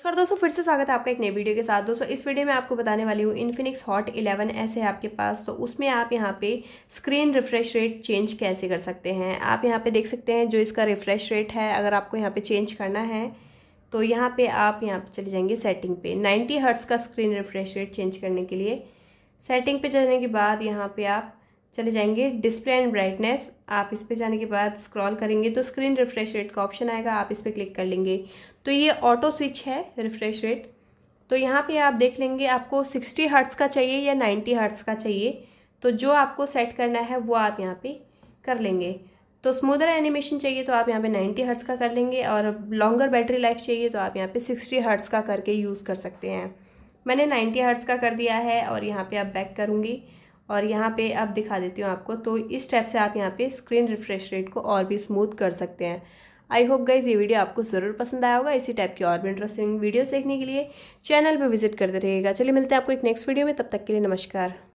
नमस्कार दोस्तों फिर से स्वागत है आपका एक नई वीडियो के साथ दोस्तों इस वीडियो में आपको बताने वाली हूँ इन्फिनिक्स हॉट 11 ऐसे है आपके पास तो उसमें आप यहाँ पे स्क्रीन रिफ्रेश रेट चेंज कैसे कर सकते हैं आप यहाँ पे देख सकते हैं जो इसका रिफ्रेश रेट है अगर आपको यहाँ पे चेंज करना है तो यहाँ पर आप यहाँ पर चले जाएंगे सेटिंग पे नाइन्टी हर्ट्स का स्क्रीन रिफ्रेश रेट चेंज करने के लिए सेटिंग पर जाने के बाद यहाँ पर आप चले जाएंगे डिस्प्ले एंड ब्राइटनेस आप इस पे जाने के बाद स्क्रॉल करेंगे तो स्क्रीन रिफ्रेश रेट का ऑप्शन आएगा आप इस पर क्लिक कर लेंगे तो ये ऑटो स्विच है रिफ्रेश रेट तो यहाँ पे आप देख लेंगे आपको सिक्सटी हर्ट्स का चाहिए या नाइन्टी हर्ट्स का चाहिए तो जो आपको सेट करना है वो आप यहाँ पे कर लेंगे तो स्मूदर एनिमेशन चाहिए तो आप यहाँ पे 90 हर्ट्स का कर लेंगे और लॉन्गर बैटरी लाइफ चाहिए तो आप यहाँ पे 60 हर्ट्स का करके यूज़ कर सकते हैं मैंने 90 हर्ट्स का कर दिया है और यहाँ पर आप बैक करूँगी और यहाँ पे अब दिखा देती हूँ आपको तो इस टाइप से आप यहाँ पे स्क्रीन रिफ्रेश रेट को और भी स्मूथ कर सकते हैं आई होप गाइज ये वीडियो आपको ज़रूर पसंद आया होगा इसी टाइप की और भी इंटरेस्टिंग वीडियोज़ देखने के लिए चैनल पर विजिट करते रहिएगा चलिए मिलते हैं आपको एक नेक्स्ट वीडियो में तब तक के लिए नमस्कार